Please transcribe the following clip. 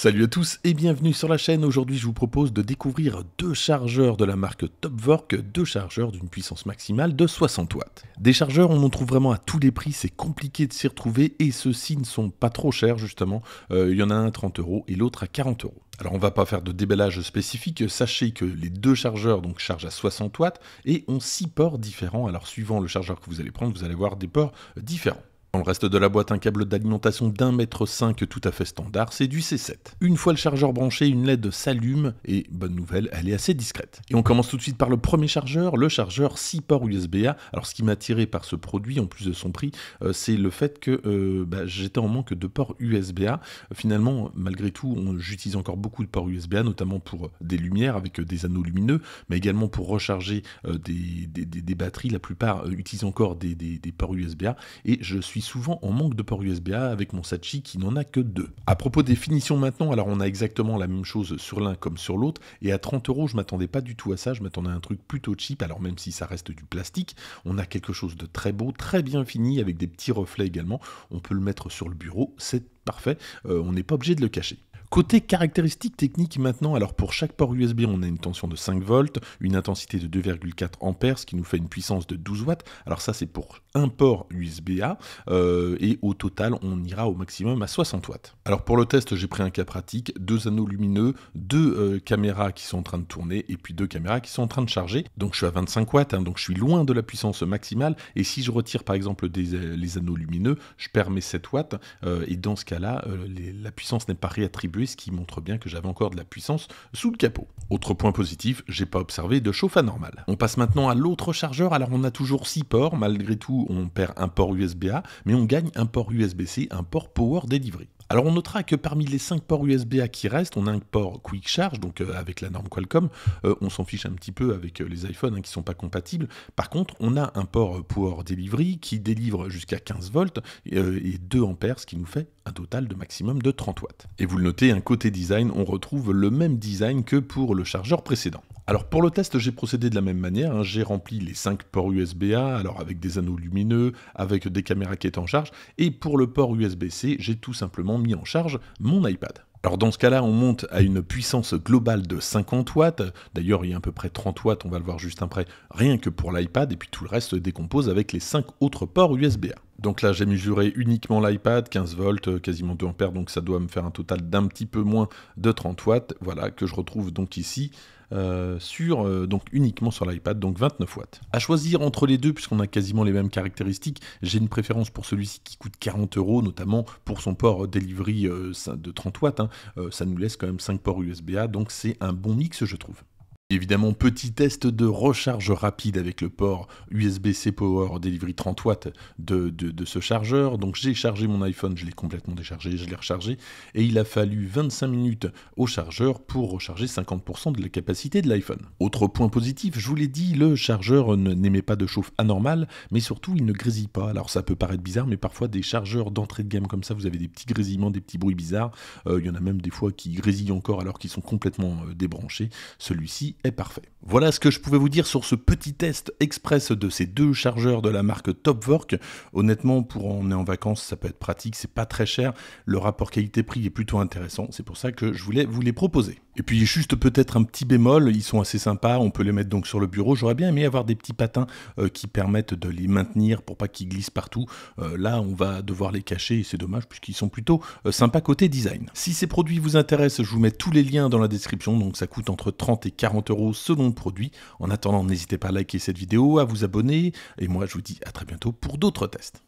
Salut à tous et bienvenue sur la chaîne. Aujourd'hui, je vous propose de découvrir deux chargeurs de la marque Topwork, deux chargeurs d'une puissance maximale de 60 watts. Des chargeurs, on en trouve vraiment à tous les prix, c'est compliqué de s'y retrouver et ceux-ci ne sont pas trop chers justement. Euh, il y en a un à 30 euros et l'autre à 40 euros. Alors on va pas faire de déballage spécifique, sachez que les deux chargeurs donc chargent à 60 watts et ont six ports différents. Alors suivant le chargeur que vous allez prendre, vous allez voir des ports différents reste de la boîte, un câble d'alimentation d'un mètre cinq tout à fait standard, c'est du C7. Une fois le chargeur branché, une LED s'allume et bonne nouvelle, elle est assez discrète. Et on commence tout de suite par le premier chargeur, le chargeur 6 ports USB-A. Alors ce qui m'a tiré par ce produit, en plus de son prix, euh, c'est le fait que euh, bah, j'étais en manque de ports USB-A. Finalement, malgré tout, j'utilise encore beaucoup de ports USB-A, notamment pour des lumières avec euh, des anneaux lumineux, mais également pour recharger des, batteries. La plupart utilisent encore des, ports USB-A et je suis souvent en manque de port USB A avec mon Sachi qui n'en a que deux. À propos des finitions maintenant, alors on a exactement la même chose sur l'un comme sur l'autre, et à 30 euros, je m'attendais pas du tout à ça, je m'attendais à un truc plutôt cheap, alors même si ça reste du plastique, on a quelque chose de très beau, très bien fini, avec des petits reflets également, on peut le mettre sur le bureau, c'est parfait, euh, on n'est pas obligé de le cacher. Côté caractéristiques techniques maintenant, alors pour chaque port USB, on a une tension de 5 volts, une intensité de 2,4 ampères, ce qui nous fait une puissance de 12 watts. Alors ça, c'est pour un port USB-A, euh, et au total, on ira au maximum à 60 watts. Alors pour le test, j'ai pris un cas pratique, deux anneaux lumineux, deux euh, caméras qui sont en train de tourner, et puis deux caméras qui sont en train de charger. Donc je suis à 25 watts, hein, donc je suis loin de la puissance maximale, et si je retire par exemple euh, les anneaux lumineux, je perds mes 7 watts, et dans ce cas-là, la puissance n'est pas réattribuée ce qui montre bien que j'avais encore de la puissance sous le capot. Autre point positif, j'ai pas observé de chauffe anormale. On passe maintenant à l'autre chargeur, alors on a toujours 6 ports, malgré tout on perd un port USB-A, mais on gagne un port USB-C, un port Power Delivery. Alors on notera que parmi les 5 ports USB-A qui restent, on a un port Quick Charge, donc euh, avec la norme Qualcomm, euh, on s'en fiche un petit peu avec euh, les iPhones qui hein, qui sont pas compatibles. Par contre, on a un port Power Delivery qui délivre jusqu'à 15 volts et, 2 ampères, ce qui nous fait un total de maximum de 30 watts. Et vous le notez, un côté design, on retrouve le même design que pour le chargeur précédent. Alors pour le test, j'ai procédé de la même manière, hein. j'ai rempli les 5 ports USB-A, alors avec des anneaux lumineux, avec des caméras qui étaient en charge, et pour le port USB-C, j'ai tout simplement mis en charge mon iPad. Alors dans ce cas-là, on monte à une puissance globale de 50 watts. D'ailleurs, il y a à peu près 30 watts, on va le voir juste après, rien que pour l'iPad, et puis tout le reste se décompose avec les 5 autres ports USB-A. Donc là, j'ai mesuré uniquement l'iPad, 15 volts, euh, quasiment 2 ampères, donc ça doit me faire un total d'un petit peu moins de 30 watts, voilà, que je retrouve donc ici. Euh, sur, euh, donc uniquement sur l'iPad, donc 29 watts. À choisir entre les deux, puisqu'on a quasiment les mêmes caractéristiques, j'ai une préférence pour celui-ci qui coûte 40 euros, notamment pour son port delivery de 30 watts. Hein. ça nous laisse quand même 5 ports USB-A, donc c'est un bon mix, je trouve. Évidemment, petit test de recharge rapide avec le port USB-C Power Delivery 30 watts de, ce chargeur. Donc j'ai chargé mon iPhone, je l'ai complètement déchargé, je l'ai rechargé, et il a fallu 25 minutes au chargeur pour recharger 50% de la capacité de l'iPhone. Autre point positif, je vous l'ai dit, le chargeur n'émet pas de chauffe anormale, mais surtout il ne grésille pas. Alors ça peut paraître bizarre, mais parfois des chargeurs d'entrée de gamme comme ça, vous avez des petits grésillements, des petits bruits bizarres. Euh, il y en a même des fois qui grésillent encore alors qu'ils sont complètement euh, débranchés. Celui-ci parfait. Voilà ce que je pouvais vous dire sur ce petit test express de ces deux chargeurs de la marque work Honnêtement, pour en emmener en vacances, ça peut être pratique, c'est pas très cher. Le rapport qualité-prix est plutôt intéressant, c'est pour ça que je voulais vous les proposer. Et puis juste peut-être un petit bémol, ils sont assez sympas, on peut les mettre donc sur le bureau. J'aurais bien aimé avoir des petits patins euh, qui permettent de les maintenir pour pas qu'ils glissent partout. Euh, là, on va devoir les cacher et c'est dommage puisqu'ils sont plutôt euh, sympas côté design. Si ces produits vous intéressent, je vous mets tous les liens dans la description, donc ça coûte entre 30 et 40 selon le produit. En attendant, n'hésitez pas à liker cette vidéo, à vous abonner, et moi je vous dis à très bientôt pour d'autres tests.